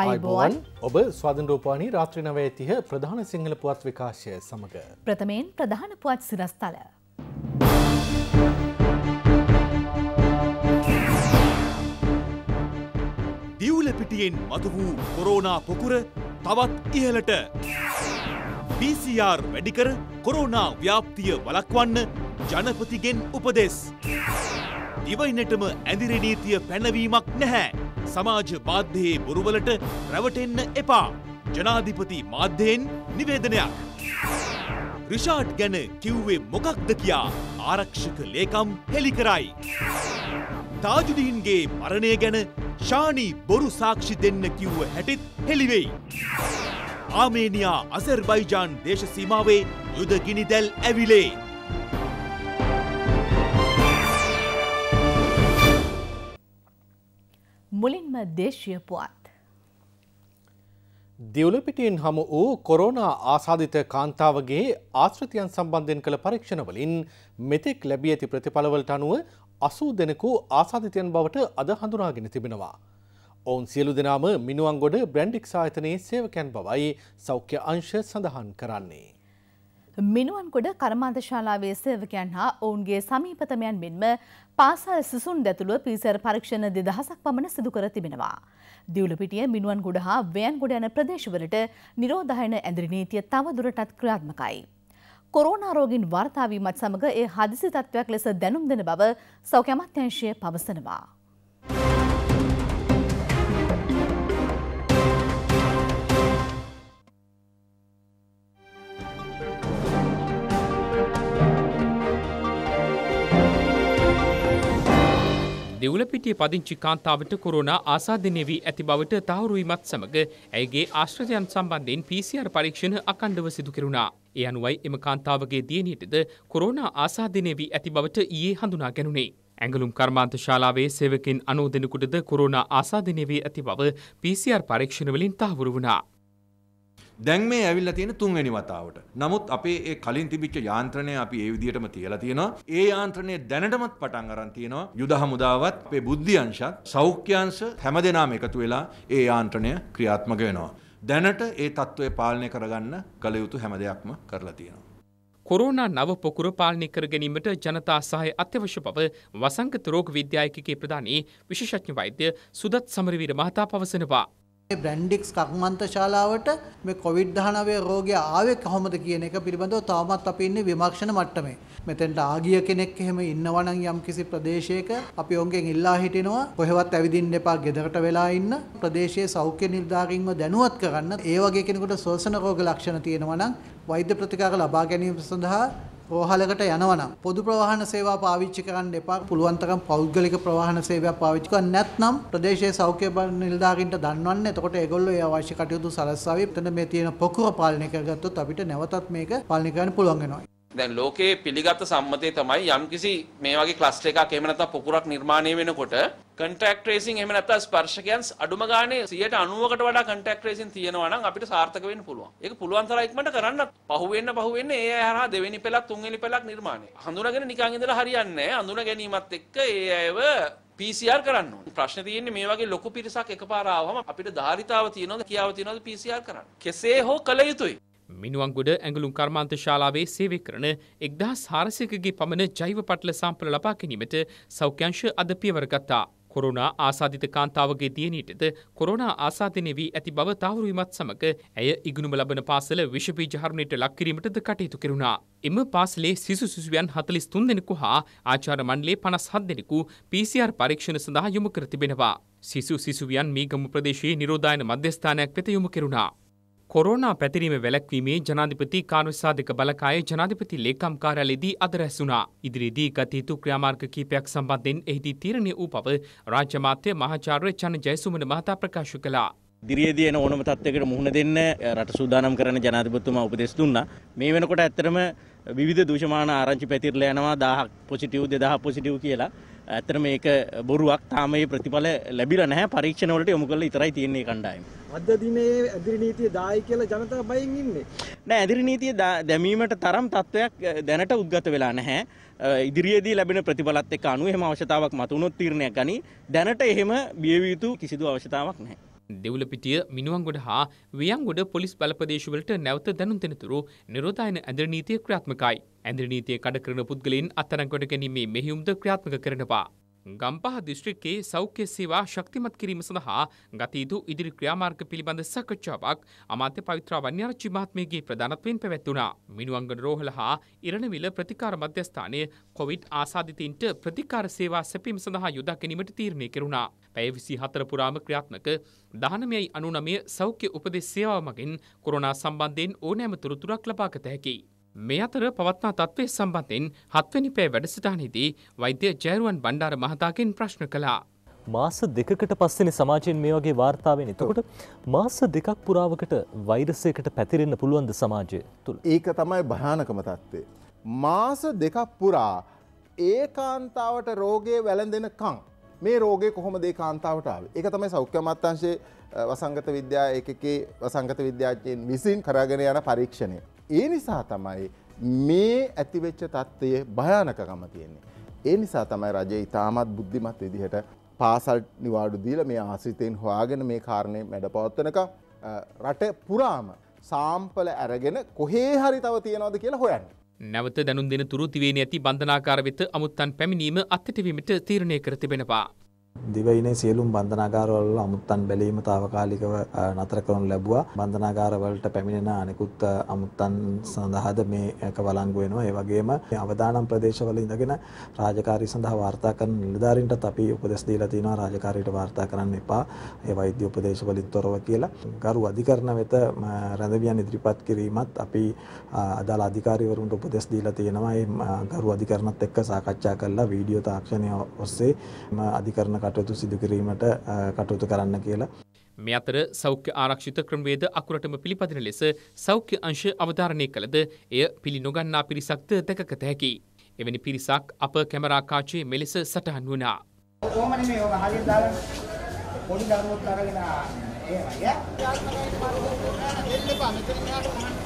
අයිබෝන් ඔබ ස්වාධන්ඩෝපානී රාත්‍රිනවය තිහ ප්‍රධාන සිංහල පුවත් විකාශය සමඟ. ප්‍රථමයෙන් ප්‍රධාන පුවත් සිරස්ථල. දියවලපිටියෙන් මතු වූ කොරෝනා පොකුර තවත් ඉහලට. PCR වැඩිකර කොරෝනා ව්‍යාප්තිය වලක්වන්න ජනපතිගෙන් උපදෙස්. දිවයිනටම ඇදිරනීතිය පැනවීමක් නැහැ. සමාජ මාධ්‍යයේ බොරුවලට රැවටෙන්න එපා. ජනාධිපති මාධ්‍යයෙන් නිවේදනයක්. රිෂාඩ් ගැන කිව්වේ මොකක්ද කියා ආරක්ෂක ලේකම් හෙළි කරයි. තාජුදීන්ගේ මරණය ගැන ශානී බොරු සාක්ෂි දෙන්න කිව්ව හැටිත් හෙළිවෙයි. ආමේනියා අසර්බයිජාන් දේශ සීමාවේ යුද ගිනිදැල් ඇවිලේ. මුලින්ම දේශය පුවත්. දියවලපිටියෙන් හම වූ කොරෝනා ආසාධිත කාන්තාවගේ ආශ්‍රතියන් සම්බන්ධයෙන් කළ පරීක්ෂණවලින් මෙතෙක් ලැබිය ඇති ප්‍රතිඵලවලට අනුව අසූ දෙනෙකු ආසාධිතයන් බවට අද හඳුනාගෙන තිබෙනවා. ඔවුන් සියලු දෙනාම මිනුවන්ගොඩ බ්‍රැන්ඩික් සාහිතනයේ සේවකැන් බවයි සෞඛ්‍ය අංශ සඳහන් කරන්නේ. මිනුවන්කොඩ කරමාන්තශාලාවේ සේවකයන් හා ඔවුන්ගේ සමීපතමයන් මෙන්ම පාසල් සිසුන් දැතුළුව පිසර පරීක්ෂණ දෙදහසක් පමණ සිදුකර තිබෙනවා. දියුලපිටිය මිනුවන්ගොඩ හා වයන්ගොඩ යන ප්‍රදේශවලට නිරෝධයන ඇඳරි නීතිය තවදුරටත් ක්‍රියාත්මකයි. කොරෝනාරෝගින් වර්තාවීමත් සමඟ ඒ හදිසි තත්ත්වයක් ලෙස දැනුම් දෙන බව සෞඛ්‍යමත්‍යංශය පවසනවා. දෙවුලපිටිය පදිංචි කාන්තාවට කොරෝනා ආසාදනය වී ඇති බවට තහවුරුවීමත් සමග ඇයගේ ආශ්‍රතයන් සම්බන්ධයෙන් PCR පරීක්ෂණ අකණ්ඩව සිදු කෙරුණා. ඒ අනුවයි එම කාන්තාවගේ දියණියටද කොරෝනා ආසාදනය වී ඇති බවට ඊයේ හඳුනා ගැනුණේ. ඇඟලුම් කර්මාන්ත ශාලාවේ සේවකින් අනූ දෙනෙකුටද කොරෝනා ආසාදනය වී ඇති බව PCR පරීක්ෂණ වලින් තහවුරු වුණා. දැන් මේ ඇවිල්ලා තියෙන තුන්වෙනි වතාවට. නමුත් අපේ ඒ කලින් තිබිච්ච යාන්ත්‍රණය අපි ඒ විදිහටම තියලා තියෙනවා. ඒ යාන්ත්‍රණය දැනටමත් පටන් අරන් තියෙනවා. යුද හමුදාවත් අපේ බුද්ධි අංශත් සෞඛ්‍ය අංශ හැමදෙනාම එකතු වෙලා ඒ යාන්ත්‍රණය ක්‍රියාත්මක වෙනවා. දැනට ඒ තත්ත්වය පාලනය කරගන්න කළ යුතු හැම දෙයක්ම කරලා තියෙනවා. කොරෝනා නව පොකුර පාලනය කර ගැනීමට ජනතා සහය අත්‍යවශ්‍ය බව වසංගත රෝග විද්‍යායකගේ ප්‍රධානී විශේෂඥ වෛද්‍ය සුදත් සමරවීර මහතා පවසනවා. බ්‍රැන්්ඩික්ස් කක්මන්ත ශාලාවට මේ කොවිඩ්ධානවේ රෝගය ආවේ කොහොමද කියන එක පිළිබඳව තවමත් අපි ඉන්නේ විමර්ශන මට්ටමේ. මෙතෙන්ට ආගිය කෙනෙක් එහෙම ඉන්නවනම් යම් කිසි ප්‍රදේශයක අපි ඔවුන්ගෙන් ඉල්ලා හිටිනවා කොහෙවත් ඇවිදින්න එපා ගෙදරට වෙලා ඉන්න ප්‍රදේශයේ සෞඛ්‍ය නිලධාරීන්ව දැනුවත් කරන්න. ඒ වගේ කෙනෙකුට ශෝෂණ රෝග ලක්ෂණ තියෙනවා නම් වෛද්‍ය ප්‍රතිකාර ලබා ගැනීම සඳහා රෝහලකට යනවනම් පොදු ප්‍රවාහන සේවා පාවිච්චි කරන්න එපා. පුළුවන් තරම් පෞද්ගලික ප්‍රවාහන සේවයක් පාවිච්චි කරන්න නැත්නම් ප්‍රදේශයේ සෞඛ්‍ය බල නිලධාරීන්ට දන්වන්න. එතකොට ඒගොල්ලෝ ඒ අවශ්‍ය කටයුතු සලස්වාවි. එතන මේ තියෙන පොකුර පාලනය කරගත්තොත් අපිට නැවතත් මේක පාලනය කරන්න පුළුවන් වෙනවා. දැන් ලෝකයේ පිළිගත් සම්මතය තමයි යම්කිසි මේ වගේ ක්ලස්ටර් එකක් එහෙම නැත්නම් පොකුරක් නිර්මාණය වෙනකොට කන්ටැක්ට් ට්‍රේසිං එහෙම නැත්නම් ස්පර්ශකයන් අඩුම ගානේ 90කට වඩා කන්ටැක්ට් ට්‍රේසිං තියෙනවා නම් අපිට සාර්ථක වෙන්න පුළුවන්. ඒක පුළුවන් තරම් ඉක්මනට කරන්න පහුවෙන්න පහුවෙන්න ඒ අය හරහා දෙවෙනි පෙළක් තුන්වෙනි පෙළක් නිර්මාණය. හඳුනාගෙන නිකන් ඉඳලා හරියන්නේ නැහැ. හඳුනා ගැනීමත් එක්ක ඒ අයව PCR කරන්න ඕනේ. ප්‍රශ්නේ තියෙන්නේ මේ වගේ ලොකු පිරිසක් එකපාර ආවම අපිට ධාරිතාව තියනවද කියාව තියනවද PCR කරන්න. කෙසේ හෝ කළ යුතුයි. මිනුවන්ගොඩ ඇඟලුම් කර්මාන්ත ශාලාවේ සේවය කරන එක්දහස් හාරසකගේ පමණ ජෛව පටල සම්පල ලබා ගැනීමට සෞඛ්‍යංශ අද පියවරගත්තා. කොරුණා ආසාධිත කාන්තාවගේ දියණීටද කොරුණා ආසාධනය වී ඇති බව තහවුරු වීමත් සමග ඇය ඉගෙනුම ලබන පාසල විෂබීජ හරණයට ලක් කිරීමටද කටයුතු කෙරුණා. එම පාසලේ සිසු සිසුවියන් 43 දෙනෙකු හා ආචාර්ය මණ්ඩලයේ 57 දෙනෙකු PCR පරීක්ෂණ සඳහා යොමු කර තිබෙනවා. සිසු සිසුවියන් මීගමු ප්‍රදේශයේ නිරෝධායන මධ්‍යස්ථානයක් වෙත යොමු කෙරුණා. කොරෝනා පැතිරීම වැලැක්වීමේ ජනාධිපති කානුසාධක බලකාය ජනාධිපති ලේකම් කාර්යාලයේදී අද රැස්වුණා. ඉදිරියේදී ගත යුතු ක්‍රියාමාර්ග කීපයක් සම්බන්ධයෙන් එහිදී තීරණය වූ බව රාජ්‍ය මාත්‍ය මහාචාර්ය චන ජයසුමන මහතා ප්‍රකාශ කළා. දිරියේදී එන ඕනම තත්ත්වයකට මුහුණ දෙන්න රට සූදානම් කරන ජනාධිපතිතුමා උපදෙස් දුන්නා. මේ වෙනකොට ඇත්තටම විධ දෂමාන ආරංචි පැතිරල යනවා දාහක් පොසිටව් දෙදහ පොසිටව් කියලා ඇත්තර මේක බොරුවක් තාමයේ ප්‍රතිඵල ලැබිල නැහැ පරීක්ෂණවලට යොමු කළ ඉතරයි තියන්නේ කණ්ඩායම්. අදදිනේ ඇදිරි නීතිය දායි කියලා ජනතාව බයින් ඉන්නේ. නෑ ඇදිරි නීතිය දැමීමට තරම් තත්ත්වයක් දැනට උද්ගත වෙලා නැහැ. ඉදිරියේදී ලැබෙන ප්‍රතිඵලත් එක්ක අනුව එහෙම අවශ්‍යතාවක් මතුනොත් තීරණයක් ගනි. දැනට එහෙම බිය යුතු කිසිදු අවශ්‍යතාවක් නැහැ. දෙවලපිටිය මිනුවන්ගොඩ හා වියන්ගොඩ පොලිස් බලපදේශවලට නැවත දැනුම් දෙනතුරු නිරෝධායන ඇඳර නීතිය ක්‍රියාත්මකයි. ඇඳර නීතිය කඩ කරන පුද්ගලයන් අත්අඩංගුවට ගැනීමේ මෙහියුම්ද ක්‍රියාත්මක කරනවා. ගම්පහ දිස්ත්‍රික්කයේ සෞඛ්‍ය සේවා ශක්තිමත් කිරීම සඳහා ගතයුතු ඉදිරි ක්‍රියාමාර්ග පිළිබඳ සාකච්ඡාවක් අමාත්‍ය පවිත්‍රා වන්‍යාරච්චි මහත්මියගේ ප්‍රධානත්වයෙන් පැවැත්වුණා. මිනුවන්ගඩ රෝහල හා ඉරණවිල ප්‍රතිකාර මධ්‍යස්ථානයේ කොවිඩ් ආසාදිතයින්ට ප්‍රතිකාර සේවා සැපීම සඳහා යොදා ගැනීමට තීරණය කෙරුණා. පැය 24 පුරාම ක්‍රියාත්මක 19.99 සෞඛ්‍ය උපදෙස් සේවාව මගින් කොරෝනා සම්බන්ධයෙන් ඕනෑම තොරතුරක් ලබාගත හැකියි. මේ අතර පවත්නා තත්ත්වය සම්බන්ධයෙන් හත්වනි පෑ වැඩසටානහිදී වෛද්‍ය ජයරුවන් බණ්ඩාර මහතාගෙන් ප්‍රශ්න කළා. මාස දෙකකට පස්සෙන සමාජයෙන් මේ වගේ වාර්තාවෙන් එතකොට මාස දෙකක් පුරාවකට වෛරසයකට පැතිරෙන්න පුළුවන්ද සමාජය තුළ. ඒක තමයි භයානකම තත්ත්වේ. මාස දෙකක් පුරා ඒ කාන්තාවට රෝගය වැළඳෙන කං. මේ රෝගය කොහොම දේ කාන්තාවටාව එක තමයි සෞඛ්‍යමත්තාංශයේ වසංගත විද්‍යා එකකේ වසංගත විද්‍යාඥයෙන් විසින් කරගෙන යන පරීක්ෂණය. ඒ නිසා තමයි මේ ඇතිවෙච්ච තත්ත්වය භයානකගම තියෙන්නේ. ඒ නිසා තමයි රජය ඉතාමත් බුද්ධිමත් විදිහට පාසල් නිවාඩු දීල මේ ආසිතයෙන් හොයාගෙන මේ කාරණය මැඩ පවත්වනක රට පුරාම සාම්පල ඇරගෙන කොහේ හරි තව තියෙනවද කියලා හොයන්න. නැවත දැනුන් දෙන තුරු තිවේන ඇති බන්ධනාකාර වෙත අමුත්තන් පැමිණීම අත්තටවීමට තීරණය කර තිබෙනවා. දිවයිනේ සියලුම් බන්ධනාගාරවල අමුත්තන් බැලීම తాවකාලිකව නතර කරනු ලැබුවා. බන්ධනාගාරවලට පැමිණෙන අනෙකුත් අමුත්තන් සඳහාද මේක වළංගු වෙනවා. ඒ වගේම අවදානම් ප්‍රදේශවල ඉඳගෙන රාජකාරී සඳහා වාර්තා කරන නිලධාරීන්ටත් අපි උපදෙස් දීලා තිනවා රාජකාරීට වාර්තා කරන්න එපා. ඒ වෛද්‍ය උපදේශ වලින් තොරව කියලා. ගරු අධිකරණ වෙත රැඳවියන් ඉදිරිපත් කිරීමත් අපි අදාළ අධිකාරීවරුන්ට උපදෙස් දීලා තියෙනවා. ඒ ගරු අධිකරණත් එක්ක සාකච්ඡා කරලා වීඩියෝ තාක්ෂණය ඔස්සේ අධිකරණ කටයුතු සිදු කිරීමට කටයුතු කරන්න කියලා. මේ අතර සෞඛ්‍ය ආරක්ෂිත ක්‍රමවේද අකුරටම පිළිපදින ලෙස සෞඛ්‍ය අංශ අවධාරණය කළද එය පිළි නොගන්නා පිරිසක්ද දැකගත හැකි. එවැනි පිරිසක් අප කැමරා කාචයේ මෙලෙස සටහන් වුණා. කොහොමද මේ ඔබ හරියට දාලා පොඩි දරුවෝ අරගෙන එහෙමයි ඈ. යාත්‍රා කරන්න දෙන්න එපා. මෙතන මෙයාට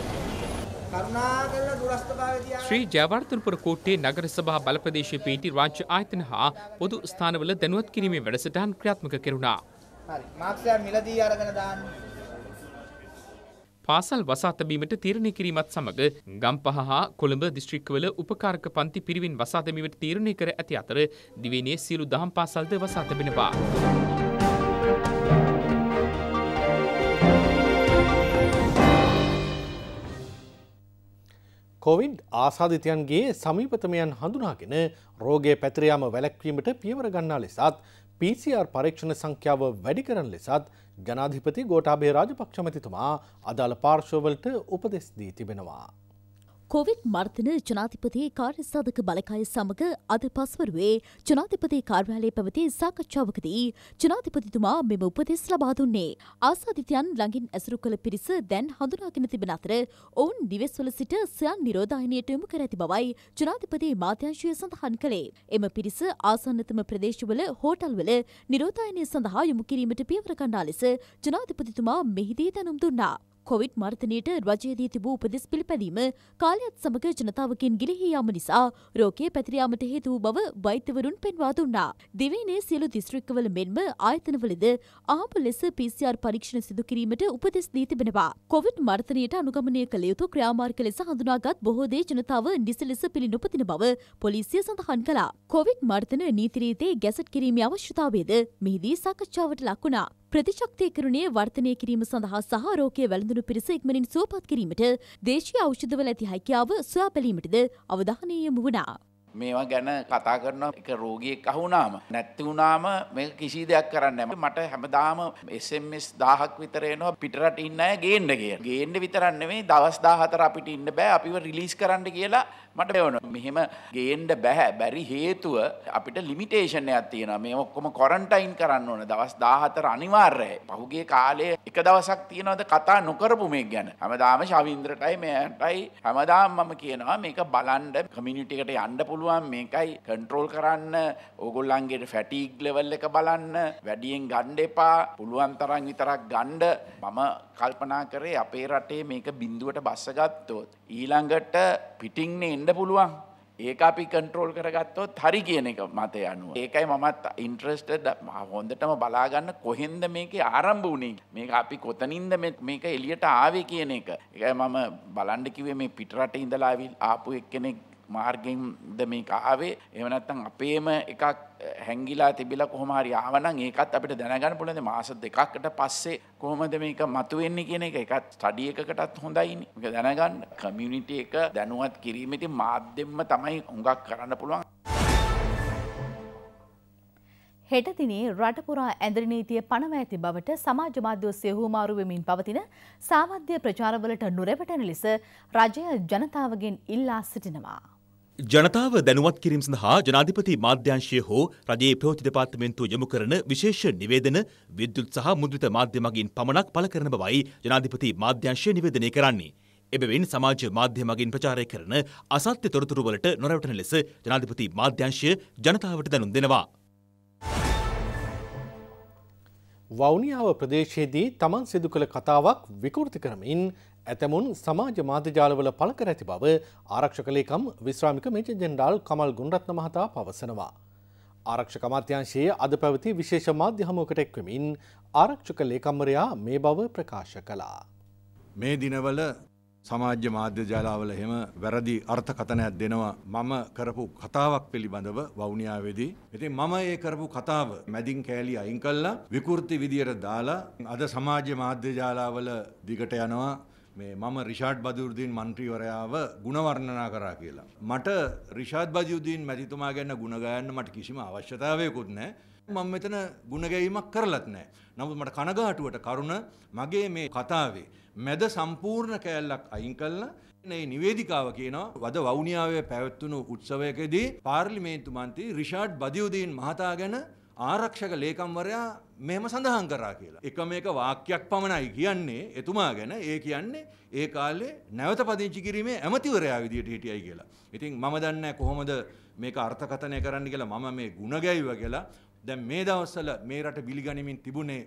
ශ්‍රී ජයවර්තනපුර කෝට්ටේ නගර සභා බලප්‍රදේශයේ පිහිටි රාජ්‍ය ආයතන හා පොදු ස්ථානවල දැනුවත් කිරීමේ වැඩසටහන් ක්‍රියාත්මක කෙරුණා. හරි. මාක්ස්යා මිලදී අරගෙන දාන්න. පාසල් වසා තැබීමට තීරණය කිරීමත් සමග ගම්පහ හා කොළඹ දිස්ත්‍රික්කවල උපකාරක පන්ති පිරිවෙන් වසා තැබීමට තීරණය කර ඇති අතර දිවයිනේ සියලු දහම් පාසල්ද වසා තැබෙනවා. කොවිඩ් ආසාධිතයන්ගේ සමීපතමයන් හඳුනාගෙන රෝගය පැතරයාම වැලැක්වීමට පියවර ගන්නා ලෙසත් PCR පරීක්ෂණ සංඛ්‍යාව වැඩි කරන ලෙසත් ජනාධිපති ගෝටාබේ රාජපක්ෂමතිතුමා අදාළ පාර්ශවවලට උපදෙස් දී තිබෙනවා. කොවිඩ් මර්තන ජනාධිපති කාර්යසාධක බලකාය සමඟ අද පස්වරුවේ ජනාධිපති කාර්යාලයේ පැවති සාකච්ඡාවකදී ජනාධිපතිතුමා මෙම උපදෙස් ලබා දුන්නේ. ආසාධිතයන් ළඟින් ඇසුරු කළ පිරිස දැන් හඳුනාගෙන තිබෙන අතර ඔවුන් දිවෙස්වල සිට සයන් නිරෝධායනයට යොමු කර ඇති බවයි ජනාධිපති මාත්‍යංශය සඳහන් කළේ. එම පිරිස ආසන්නතම ප්‍රදේශවල හෝටල්වල නිරෝධායනය සඳහා යොමු කිරීමට පියවර ගන්නා ලෙස ජනාධිපතිතුමා මෙහිදී දැනුම් දුන්නා. කොවිඩ් මර්තනයට රජයේදී තිබූ උපදෙස් පිළිපැදීම කාලයත් සමග ජනතාවකින් ගිලිහියාම නිසා රෝකය පැතිරයාමට හේතු බව වෛත්‍යවරුන් පෙන්වා දුන්නා. දිවයිනේ සියලු දිස්ත්‍රික්කවල මෙන්ම ආයතනවලද ආප ලෙස PCR පරීක්ෂණ සිදු කිරීමට උපදෙස් දී තිබෙනවා. කොවිඩ් මර්තනයට අනුගමනය කළ යුතු ක්‍රියාමාර්ග ලෙස හඳුනාගත් බොහෝ දේ ජනතාව නිසි ලෙස පිළිනොපතින බව පොලිසිය සඳහන් කළා. කොවිඩ් මර්ධන නීතිරීතේ ගැසට් කිරීම අවශ්‍යතාවයද මෙහිදී සාකච්ඡාවට ලක්වුණා. ප්‍රතිශක්තිය කරුණේ වර්ධනය කිරීම සඳහා සහ රෝකය වැළඳුණු පිරිස ඉක්මනින් සුවපත් කිරීමට දේශීය ඖෂධවල ඇති හැකියාව සොයා බැලීමටද අවධානය යොමු වුණා. මේවා ගැන කතා කරන එක රෝගියෙක් අහුනාම නැත්ති වුණාම මේ කිසි දෙයක් කරන්න මට හැමදාම SMS දාහක් විතරයනවා පිටරට ඉන්න අය ගේන්න කිය ගේන්න විතරන්න මේ දවස් දාහතර අපිට ඉන්න බෑ අපිව රිලිස් කරන්න කියලා මට මෙවන මෙහෙම ගේන්ඩ බැහැ බැරි හේතුව අපිට ලිමිටේෂණයක් තියෙන මේ ඔක්කොම කොරන්ටයින් කරන්න ඕන දවස් දාහතර අනිවාර්යයි පහුගේ කාලය එක දවසක් තියෙනවද කතා නොකරපු මේ ගැන හැමදාම ශවින්ද්‍රටයි මෙයටයි හැමදාම මම කියනවා මේක බලන්ඩ කමිනිිටිකට යන්න පුළුවන් මේකයි කන්ට්‍රෝල් කරන්න ඕගොල්ලන්ගේට ෆැටික් ලෙවල් එක බලන්න වැඩියෙන් ගණ්ඩ එපා පුළුවන් තරන් විතරක් ගණ්ඩ මම කල්පනා කරේ අපේ රටේ මේක බින්දුවට බස්සගත්තොත් ඊළඟට පිටින්නේ එන්ඩ පුළුවන් ඒක අපි කන්ට්‍රෝල් කරගත්තොත් හරි කියන එක මතය අනුව ඒකයි මමත් ඉන්ට්‍රස්ට හොඳටම බලාගන්න කොහෙන්ද මේක ආරම්භ වුණේ මේක අපි කොතනින්ද මේක එලියට ආවේ කියන එක එකයි මම බලන්ඩ කිවේ මේ පිටරට ඉඳලාවිල් ආපු එක්කෙනෙක් මාර්ගෙන්ද මේ ආවේ එමනත්තන් අපේම එකක් හැංගිලා තිබිලා කොහොමහරි ආවනම් ඒකත් අපිට දැනගන්න පුළුවන් මාස දෙකකට පස්සේ කොහොමද මේක මතුවෙන්නේ කියන එක එකත් ස්ටඩි එකකටත් හොඳයිනේ. මේක දැනගන්න කමියුනිටි එක දැනුවත් කිරීම ඉතින් මාධ්‍යෙම්ම තමයි හුඟක් කරන්න පුළුවන්. හෙට දිනේ රටපුරා ඇඳරි නීතිය පනව ඇති බවට සමාජ මාධ්‍ය ඔස්සේ හුවමාරු වෙමින් පවතින සාමධ්‍ය ප්‍රචාරවලට නොරැවටෙන ලෙස රජය ජනතාවගෙන් ඉල්ලා සිටිනවා. ජනතාව දැනුවත් කිරීම සඳහා ජනාධිපති මාධ්‍යංශය හෝ රජයේ ප්‍රවෘත්ති දෙපාර්තමේන්තුව යොමු කරන විශේෂ නිවේදන විද්‍යුත් සහ මුද්‍රිත මාධ්‍ය මගින් පමණක් පළ කරන බවයි ජනාධිපති මාධ්‍යංශය නිවේදනය කරන්නේ. එබැවින් සමාජ මාධ්‍ය මගින් ප්‍රචාරය කරන අසත්‍ය තොරතුරු වලට නොරවටන ලෙස ජනාධිපති මාධ්‍යංශය ජනතාවට දැනුම් දෙනවා. වවුනියාව ප්‍රදේශයේදී තමන් සිදු කළ කතාවක් විකෘති කරමින් ඇතැමුන් සමාජ මාධ්‍යජාලවල පළ කර ඇති බව ආරක්ෂක ලේකම් විශ්‍රාමික මේජර් ජෙනරාල් කමල් ගුණරත්න මහතා පවසනවා. ආරක්ෂක අමාත්‍යාංශයේ අද පැවති විශේෂ මාධ්‍ය හමුවකට එක්වමින් ආරක්ෂක ලේකම්වරයා මේ බව ප්‍රකාශ කළා. මේ දිනවල සමාජ්‍ය මාධ්‍යජාලාවල හෙම වැරදි අර්ථකථනයක් දෙනවා මම කරපු කතාවක් පිළිබඳව වවුනියාවේදී. ඉතින් මම ඒ කරපු කතාව මැදින් කෑලි අයින් කළා විකෘති විදියට දාලා අද සමාජ මාධ්‍යජාලාවල දිගට යනවා මේ මම රිෂාඩ් බදුරදීන් මන්ත්‍රීවරයාව ගුණවර්ණනා කරා කියලා. මට රිෂාඩ් බදුදීන් මැතිතුමා ගැන්න ගුණගයන්න මට කිසිම අවශ්‍යතාවයකුත් නෑ. මම මෙතන ගුණගැයීමක් කරලත් නෑ. නමුත් මට කනගාටුවට කරුණ මගේ මේ කතාවේ මැද සම්පූර්ණ කෑල්ලක් අයින් කල්ලා මේ නිවේදිකාව කියනවා වද වවුනියාවේ පැවැත්වුණු උත්සවයකදී පාර්ලිමේන්තු මන්ත්‍රී රිෂාඩ් බදියුදීන් මහතා ගැන ආරක්ෂක ලේකම්වරයා මෙහෙම සඳහන් කරා කියලා. එක මේක වාක්‍යයක් පමණයි කියන්නේ එතුමා ගැන ඒ කියන්නේ ඒ කාලේ නැවත පදිංචි කිරීමේ ඇමතිවරයා විදියට හිටියයි කියලා. ඉතින් මම දන්නේ කොහොමද මේක අර්ථකථනය කරන්න කියලා මම මේ ಗುಣ ගැයුවා කියලා. දැන් මේ දවස්වල මේ රට පිළිගනිමින් තිබුණේ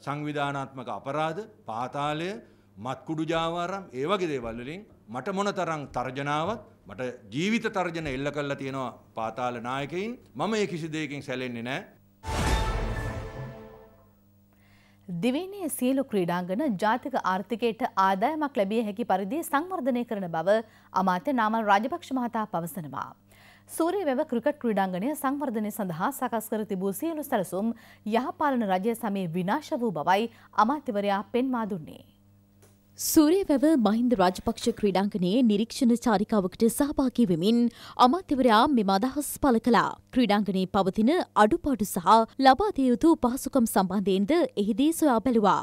සංවිධානාත්මක අපරාධ, පාතාලය, මත්කුඩු ජාවාරම් ඒ වගේ දේවල් වලින් මට මොනතරම් තර්ජනාවක් මට ජීවිත තර්ජන එල්ල කරලා තියෙනවා පාතාල නායකයින් මම ඒ කිසි දෙයකින් සැලෙන්නේ නැහැ දිවයිනේ සියලු ක්‍රීඩාංගන ජාතික ආර්ථිකයට ආදායමක් ලැබිය හැකි පරිදි සංවර්ධනය කරන බව අමාත්‍ය නාමල් රාජපක්ෂ මහතා පවසනවා. සූරිය වැව ක්‍රිකට් ක්‍රීඩාංගණය සංවර්ධනය සඳහා සකස් කර තිබූ සියලු සැලසුම් යහපාලන රජය සමයේ විනාශ වූ බවයි අමාත්‍යවරයා පෙන්වා දුන්නේ. සූරේවැව මහින්ද රාජපක්ෂ ක්‍රීඩාංගණයේ නිරීක්ෂණ චාරිකාවකට සහභාගී වෙමින් අමාත්‍යවරයා මෙම අදහස් පළ කළා. ක්‍රීඩාංගණයේ පවතින අඩුපාඩු සහ ලබා දිය යුතු පහසුකම් සම්බන්ධයෙන්ද එහිදී සොයා බැලුවා.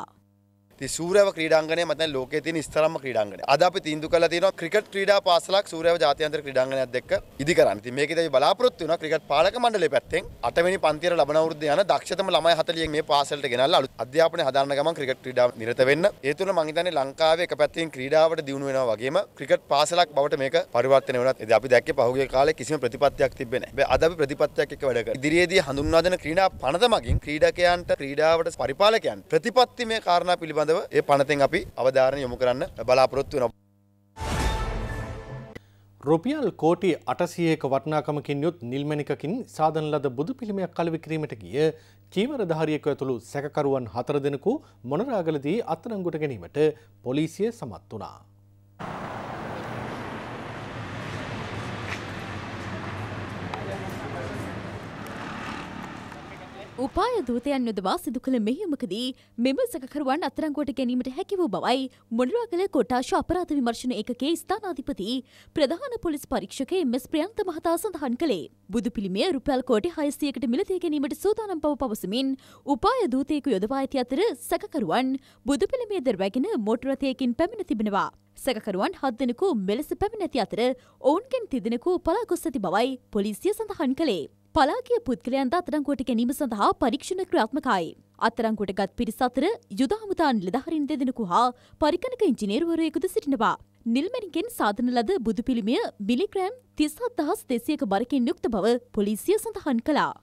සූරව ක්‍රඩාගන මත ලෝක ති ස්තරම ක්‍රඩාගන අද අප තින්දු කල තින ක්‍රිකට ක්‍රඩා පාසලක් සූරව ජාතයන්ත්‍ර ක්‍රඩාගනයක් දෙක් ඉදිකරන්න මේක බලාපොත්තු වන ක්‍රිකට පාලක මණඩල පැත්තෙන් අටමනි පන්තිර ලබනවරද යන දක්ෂතම ළමයි හතලිය මේ පාසල්ට ගෙනල් අලු අධ්‍යාපන හදාරන ගම ක්‍රිකට ක්‍රඩා නිරත වෙන්න ඒතුන මහිතන ලංකාවේ එක පැත්තිෙන් ක්‍රඩාවට දියුණු වෙන වගේම ක්‍රිකට පාසලක් බවට මේක පරිවර්තන වනත් අපි දැක්ක පහුගේ කාල කිසිම ප්‍රතිපත්තියක් තිබෙන අද ප්‍රතිපත්තියක් එක වැඩක දිරියේදී හඳුන්වාදන ක්‍රීඩා පනතමකින් ක්‍රීඩකයන්ට ක්‍රීඩාවට පරිපාලකයන් ප්‍රතිපත්ති මේ කාරණ පිළිබඳ පිළිබඳව ඒ පනතෙන් අපි අවධාරණ යොමු කරන්න බලාපොරොත්තු වෙනවා. රුපියල් කෝටි අටසියක වටනාකමකින් යුත් නිල්මැනිකින් සාධන ලද බුදු පිළිමයක් කලවිකිරීමට ගිය චීවරධාරියක ඇතුළු සැකකරුවන් හතර දෙනකු මොනරාගලදී අත්තරංගුට ගැනීමට පොලිසිය සමත් වනා. උපාය දූතයන් යොදවා සිදු කළ මෙහිමකදී මෙම සැකකරුවන් අත්තරංගුවට ගැනීමට හැකි වූ බවයි මොනරාගල කොටාශ අපරාධ විමර්ශන ඒකකේ ස්ථානාධිපති ප්‍රධාන පොලිස් පරීක්ෂක එම්.එස්. ප්‍රියන්ත මහතා සඳහන් කළේ. බුදු පිළිමය රුපියල් කෝටි 600කට මිලදී ගැනීමට සූදානම් බව පවසමින් උපාය දූතයෙකු යොදවා ඇති අතර සැකකරුවන් බුදු පිළිමය දරවැගෙන මෝටර රථයකින් පැමිණ තිබෙනවා. සැකකරුවන් හත් දෙනෙකු මෙලෙස පැමිණැති අතර ඔවුන්ගෙන් තිදෙනෙකු පලා ගොස් ඇති බවයි පොලිසිය සඳහන් කළේ. පලාගේ පුද්ගලයන්ද අතරංගුවට ගැනීම සඳහා පරීක්ෂණ ක්‍රියාත්මකයි. අත්තරංගුවට ගත් පිරිස අතර යුදහමුදා නිලධහරින් දෙදෙනකු හා පරිකණක ඉංජිනේරුවරයෙකුද සිටිනවා. නිල්මැනිගෙන් සාධන ලද බුදුපිළිමය බිලිග්‍රෑම් තිස්හත් දහස් දෙසියක බරකින් යුක්ත බව පොලිසිය සඳහන් කලා.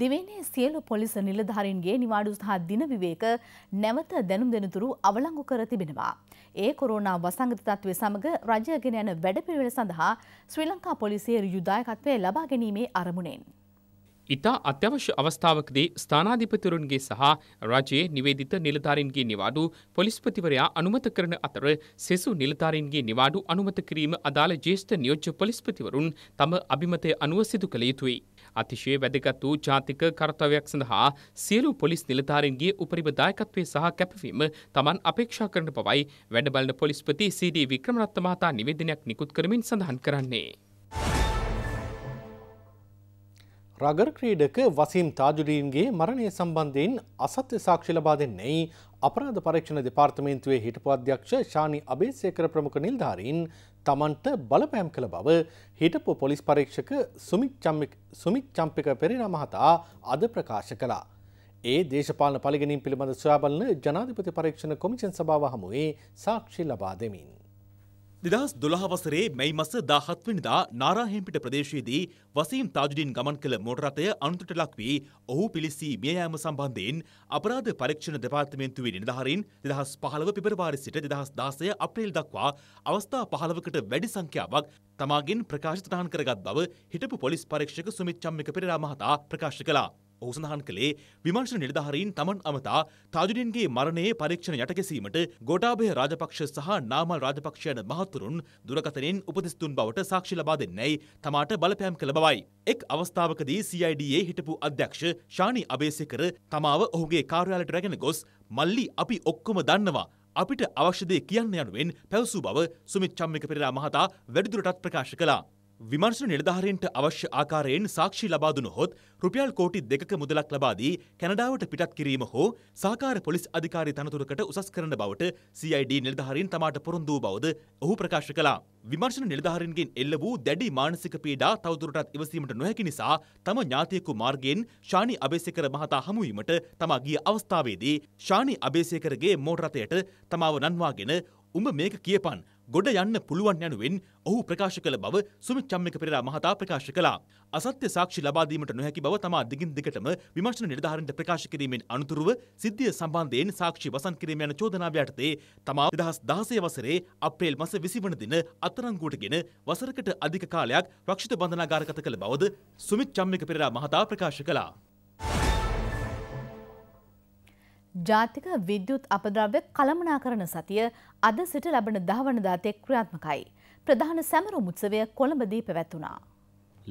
දෙවනේ සියලු පොලිස නිලධාරීන්ගේ නිවාඩු සහ දින විවේක නැවත දැනුම් දෙනතුරු අවලංගු කර තිබෙනවා. ඒ කොරෝනා වසංගත තත්ත්වය සමග රජය ගෙන යන වැඩපිළිවෙළ සඳහා ශ්‍රී ලංකා පොලිසිය ඍජු දායකත්වය ලබා ගැනීමේ අරමුණෙන්. ඉතා අත්‍යවශ්‍ය අවස්ථාවකදී ස්ථානාධිපතිවරුන්ගේ සහ රජයේ නිවේදිත නිලධාරීන්ගේ නිවාඩු පොලිස්පතිවරයා අනුමත කරන අතර සෙසු නිලධාරීන්ගේ නිවාඩු අනුමත කිරීම අදාළ ජේෂ්ඨ නියෝජ්‍ය පොලිස්පතිවරුන් තම අභිමතය අනුව සිදු කළ යුතුයි. අතිශය වැදගත් වූ ජාතික කර්තවයක් සඳහා සියලු පොලිස් නිලධාරීන්ගේ උපරිම දායකත්වය සහ කැපවීම තමන් අපේක්ෂා කරන පවයි වැඩබලන පොලිස්පති සීඩී වික්‍රමරත්න මහතා නිවේදනයක් නිකුත් කරමින් සඳහන් කරන්නේ. රගර් ක්‍රීඩක වසීම් තාජුරීන්ගේ මරණය සම්බන්ධයෙන් අසත්‍ය සාක්ෂි ලබා දෙන්නේයි අපරාධ පරීක්ෂණ දෙපාර්තමේන්තුවේ හිටපු අධ්‍යක්ෂ ශානි අබේසේකර ප්‍රමුඛ නිලධාරීන් තමන්ට බලපෑම් කළ බව හිටපු පොලිස් පරීක්ෂක සුමිත් චම්පික පෙරේරා මහතා අද ප්‍රකාශ කළා. ඒ දේශපාලන පලිගැනීම් පිළිබඳ සොයා බලන ජනාධිපති පරීක්ෂණ කොමිෂන් සභාව හමුවේ සාක්ෂි ලබා දෙමින්. දෙදස් දොළහවසරේ මැයි මස දාහත්වනිදා නාරාහෙම්පිට ප්‍රදේශයේදී වසීම් තාජුඩින් ගමන් කළ මොටරතය අනුතුට ලක් වී ඔහු පිලිස්සී මියයෑම සම්බන්ධයෙන් අපරාධ පරීක්ෂණ දෙපාර්තමේන්තුවේ නිධාරින් දෙදහස් පහළව පෙබරවාරි සිට දෙදහස් දාසය අප්‍රේල් දක්වා අවස්ථා පහළවකට වැඩි සංඛ්‍යාවක් තමාගෙන් ප්‍රකාශ තහන් කරගත් බව හිටපු පොලිස් පරීක්ෂක සුමිත් චම්මික පෙරරා මහතා ප්‍රකාශ කළා. ඔහු සඳහන් කළේ විමර්ශන නිලධාරීන් තමන් අමතා තාජුඩින්ගේ මරණයේ පරීක්ෂණ යටකැසීමට ගොටාභය රාජපක්ෂ සහ නාමල් රාජපක්ෂ යන මහතුරුන් දුරකථනයෙන් උපදෙස් දුන් බවට සාක්ෂි ලබා දෙන්නැයි තමාට බලපෑම් කළ බවයි. එක් අවස්ථාවකදී CIDA හිටපු අධ්‍යක්ෂ ශානි අබේසේකර තමාව ඔහුගේ කාර්යාලයට රැගෙන ගොස් මල්ලි අපි ඔක්කොම දන්නවා අපිට අවශ්‍ය දේ කියන්න යනුවෙන් පැවසූ බව සුමිත් චම්මික පෙරේරා මහතා වැඩිදුරටත් ප්‍රකාශ කළා. විමර්ශන නිලධාරීන්ට අවශ්‍ය ආකාරයෙන් සාක්ෂි ලබා දුනහොත් රුපියල් කෝටි දෙකක මුදලක් ලබා දී කැනඩාවට පිටත් කිරීම හෝ සහකාර පොලිස් අධිකාරී තනතුරකට උසස් කරන බවට CID නිලධාරීන් තමාට පොරොන්දු වූ බවද ඔහු ප්‍රකාශ කළා. විමර්ශන නිලධාරීන්ගෙන් එල්ල වූ දැඩි මානසික පීඩා තවදුරටත් ඉවසීමට නොහැකි නිසා තම ඥාතියෙකු මාර්ගයෙන් ශානි අබේසේකර මහතා හමු වීමට තමා ගිය අවස්ථාවේදී ශානි අබේසේකරගේ මෝටර රථයට තමාව නන්වාගෙන උඹ මේක කියපන් ගොඩ යන්න පුළුවන් යනුවෙන් ඔහු ප්‍රකාශ කළ බව සුමිත් චම්මික පෙරේරා මහතා ප්‍රකාශ කළා. අසත්‍ය සාක්ෂි ලබා දීමට නොහැකි බව තමා දිගින් දිගටම විමර්ශන නිලධාරීන්ට ප්‍රකාශ කිරීමෙන් අනුතුරුව සිද්ධිය සම්බන්ධයෙන් සාක්ෂි වසන් කිරීම යන චෝදනාව යටතේ තමා 2016 වසරේ අප්‍රේල් මස 20 වන දින අත්අඩංගුවටගෙන වසරකට අධික කාලයක් රක්ෂිත බන්ධනාගාරගත කළ බවද සුමිත් චම්මික පෙරේරා මහතා ප්‍රකාශ කළා. ජාතික විද්‍යුත් අපද්‍රව්‍ය කළමනාකරන සතිය අද සිට ලබන දහවනදා තෙක් ක්‍රියාත්මකයි. ප්‍රධාන සැමරුම් උත්සවය කොළඹදී පැවැත්වුණා.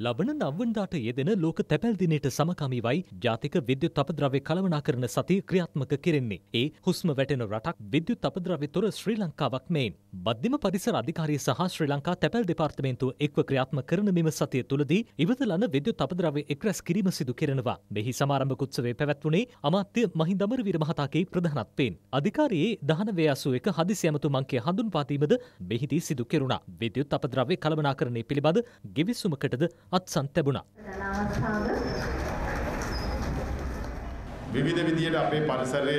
ලබන නවන්දාට යෙදෙන ලෝක තැපැල්දිනයට සමකමීවයි ජාතික විද්‍යුත් අපද්‍රව්‍ය කළවනා කරන සතිය ක්‍රියාත්මක කෙරෙන්නේ. ඒ හුස්ම වැටෙන රටක් විද්‍යුත් අපද්‍රව්‍ය තොර ශ්‍රී ලංකාවක් මෙයින්. බද්ධිම පරිසර අධිකාරිය සහ ශ්‍රී ලංකා තැපැල් දෙපාර්තමේන්තුව එක්ව ක්‍රියාත්ම කරන මෙම සතිය තුළදී ඉවතලන විද්‍යුත් අපද්‍රව්‍ය එක්රැස් කිරීම සිදු කෙරෙනවා. මෙහි සමාරම්භක උත්සවය පැවැත්වුණේ අමාත්‍ය මහින්ද අමරවීර මහතාගේ ප්‍රධානත්වයෙන්. අධිකාරියේ 1981 හදිසි ඇමතුමන්ගේ හඳුන්වාදීමද මෙහිදී සිදු කෙරුණා. විද්‍යුත් අපද්‍රව්‍ය කළමනාකරණය පිළිබඳ ගෙවිසුමකටද අත්සන් තැබුණා. විවිධ විදියට අපේ පරිසරය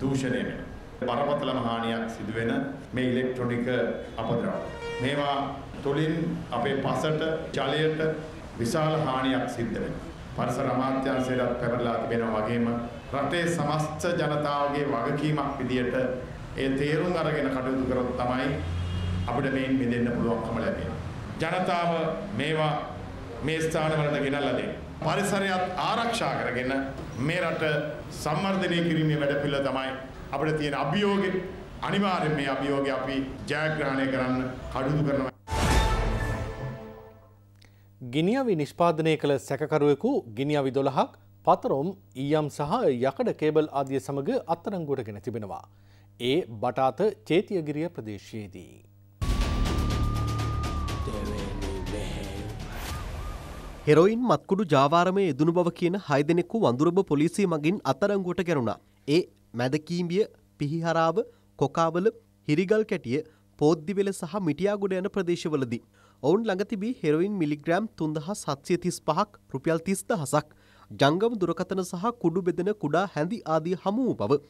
දූෂණය වෙන. බරපතල හානියක් සිදු වෙන මේ ඉලෙක්ට්‍රොනික අපද්‍රව්‍ය. මේවා තුලින් අපේ පසට ජලයට විශාල හානියක් සිද්ධ වෙනවා. පරිසර අමාත්‍යාංශයට පැවරලා තිබෙනවා වගේම රටේ සමස්ත ජනතාවගේ වගකීමක් විදියට ඒ තේරුම් අරගෙන කටයුතු කරොත් තමයි අපිට මේන් මිදෙන්න පුළුවන්කම ලැබෙන්නේ. ජනතාව මේවා මේ ස්ථානවලට ගෙනල්ලා දෙන්නේ. පරිසරයත් ආරක්ෂා කරගෙන මේ රට සම්වර්ධනය කිරීමේ වැඩපිළිවෙල තමයි අපිට තියෙන අභියෝගය. අනිවාර්යෙන් මේ අභියෝගය අපි ජයග්‍රහණය කරන්න කටයුතු කරනවා. ගිනියවි නිෂ්පාදනය කළ සැකකරුවෙකු ගිනියවි 12ක් පතරොම් ඊයම් සහ යකඩ කේබල් ආදිය සමග අත්තරංගුවට ගෙන තිබෙනවා. ඒ බටාත චේතියගිරිය ප්‍රදේශයේදී. හෙරොයින් මත්කුඩු ජාවාරමය යෙදුණු බව කියන හය දෙනෙකු වඳුරඹ පොලිසිය මගින් අත්අඩංගුවට ගැනුණා. ඒ මැදකීම්බිය, පිහිහරාව, කොකාවල, හිරිගල් කැටිය, පෝද්දිවෙල සහ මිටියාගොඩ යන ප්‍රදේශවලදී ඔවුන් ළඟ තිබී හෙරොයින් මිලිග්‍රෑම් 3735ක් රුපියල් 30000ක් ජංගම දුරකථන සහ කුඩු බෙදෙන කුඩා හැඳි ආදී හමු වූ බව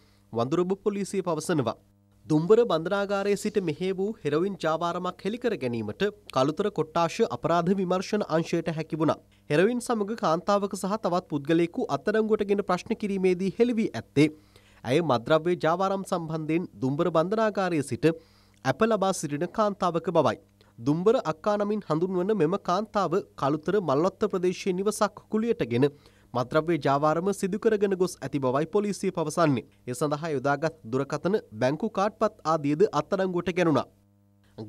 වඳුරඹ පොලිසිය පවසනවා. දුම්බර බන්ධනාගාරයේ සිට මෙහෙ වූ හෙරොයින් ජාවාරමක් හෙළිකර ගැනීමට කළුතර කොට්ටාශ අපරාධ විමර්ශන අංශයට හැකි වුණා. හෙරොයින් සමග කාන්තාවක සහ තවත් පුද්ගලයෙකු අත්අඩංගුවටගෙන ප්‍රශ්න කිරීමේදී හෙළි වී ඇත්තේ ඇය මද්‍රව්‍ය ජාවාරම් සම්බන්ධයෙන් දුම්බර බන්ධනාගාරයේ සිට ඇප ලබා සිටින කාන්තාවක බවයි. දුම්බර අක්කා නමින් හඳුන්වන මෙම කාන්තාව කළුතර මල්වත්ත ප්‍රදේශයේ නිවසක් කුලියටගෙන මත්ද්‍රව්‍ය ජාවාරම සිදුකරගෙන ගොස් ඇති බවයි පොලිසිය පවසන්නේ. ඒ සඳහා යොදාගත් දුරකථන බැංකු කාඩ්පත් ආදියද අත්අඩංගුවට ගැනුණා.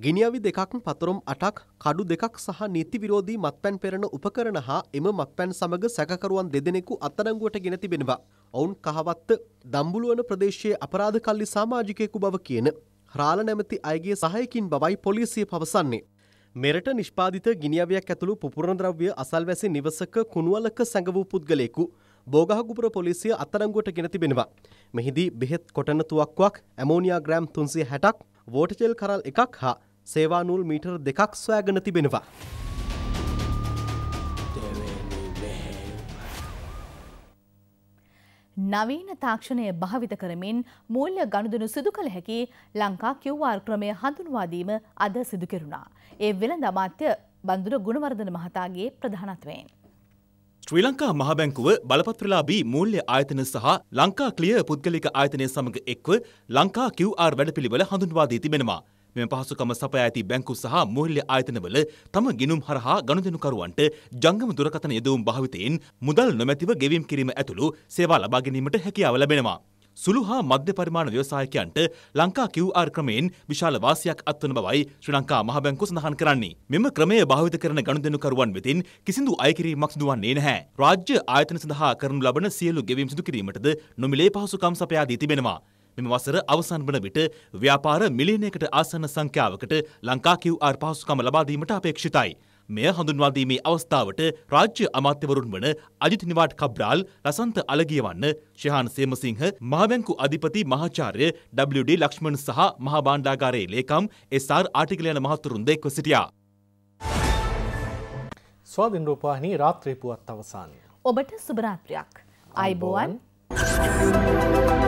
ගිනිියවි දෙකක් පතරම් අටක් කඩු දෙකක් සහ නීති විරෝධී මත්පැන් පෙරණ උපකරන හා එම මත්පැන් සමඟ සැකරුවන් දෙදෙනෙකු අත්තරංගුවට ගෙන තිබෙනවා. ඔවුන් කහවත්ත දම්බුලුවන ප්‍රදේශයේ අපරාධ කල්ලි සාමාජිකයෙකු බව කියන රාල නැමති අයගේ සහයකින් බවයි පොලිසිය පවසන්නේ. මෙරට නිෂ්පාදිත ගිනිියාවයක් ඇතුළු පුරණ ද්‍රව්‍ය අසල්වැසි නිවසක කුණුවලක සැඟ වූ පුද්ගලයෙකු බෝගහගුපුර පොලිසිය අත්තරංගුවට ගෙන තිබෙනවා. මෙහිදී බෙහෙත් කොටන තුවක්වක් ඇමෝනියා ග්‍රෑම් තුන්සිය හැටක් වෝටචෙල් කරල් එකක් හා සේවානූල් මීටර් දෙකක් සොයාගෙන තිබෙනවා. නවීන තාක්ෂණය භාවිත කරමින් මූල්‍ය ගණුදනු සිදු කළ හැකි ලංකා QR ක්‍රමය හඳුන්වාදීම අද සිදු කෙරුණා. ඒ වෙළඳ අමාත්‍ය බඳුර ගුණවර්ධන මහතාගේ ප්‍රධානත්වයෙන්. ශ්‍රී ලංකා මහබැංකුව බලපත්‍රලාබී මූල්‍ය ආයතන සහ ලංකා ක්ලිය පුද්ගලික ආයතනය සමඟ එක්ව ලංකා QR වැඩපිළිවෙල හඳුන්වා දී තිබෙනවා. මෙම පහසුකම සපයා ඇති බැංකු සහ මුල්්‍ය ආයතනවල තම ගිනුම් හරහා ගනුදෙනුකරුවන්ට ජංගම දුරකථන යෙදවුම් භාවිතයෙන් මුදල් නොමැතිව ගෙවීම් කිරීම ඇතුළු සේවා ලබා ගැනීමට හැකියාව ලැබෙනවා. සුළු හා මධ්‍ය පරිමාණ ව්‍යවසායකයන්ට ලංකා QR ක්‍රමයෙන් විශාල වාසියක් අත්වන බවයි ශ්‍රී ලංකා මහ බැංකුව සඳහන් කරන්නේ. මෙම ක්‍රමය භාවිත කරන ගනුදෙනුකරුවන් වෙතින් කිසිදු අයකිරීමක් සිදු වන්නේ නැහැ. රාජ්‍ය ආයතන සඳහා කරනු ලබන සියලු ගෙවීම් සිදු කිරීමටද නොමිලේ පහසුකම් සපයා දී තිබෙනවා. මෙම වසර අවසන් වන විට ව්‍යාපාර මිලියනයකට ආසන්න සංඛ්‍යාවකට ලංකා QR පහසුකම ලබා දීමට අපේක්ෂිතයි. මෙය හඳුන්වාදීමේ අවස්ථාවට රාජ්‍ය අමාත්‍යවරුන් වන අජිත් නිවාට් කබ්‍රාල් ලසන්ත අලගියවන්න ශහාන් සේමසිංහ මහවැංකු අධිපති මහාචාර්ය WD ලක්ෂ්මන් සහ මහා බාණ්ඩාගාරයේ ලේකම් SR ආටිකල යන මහතුරුන් දෙක්ව සිටියා. ස්වාධින් රූපාහිනී රාත්‍රී පුවත් අවසානය. ඔබට සුබරාත්‍රියක්. අයිබෝවන්. Thank you.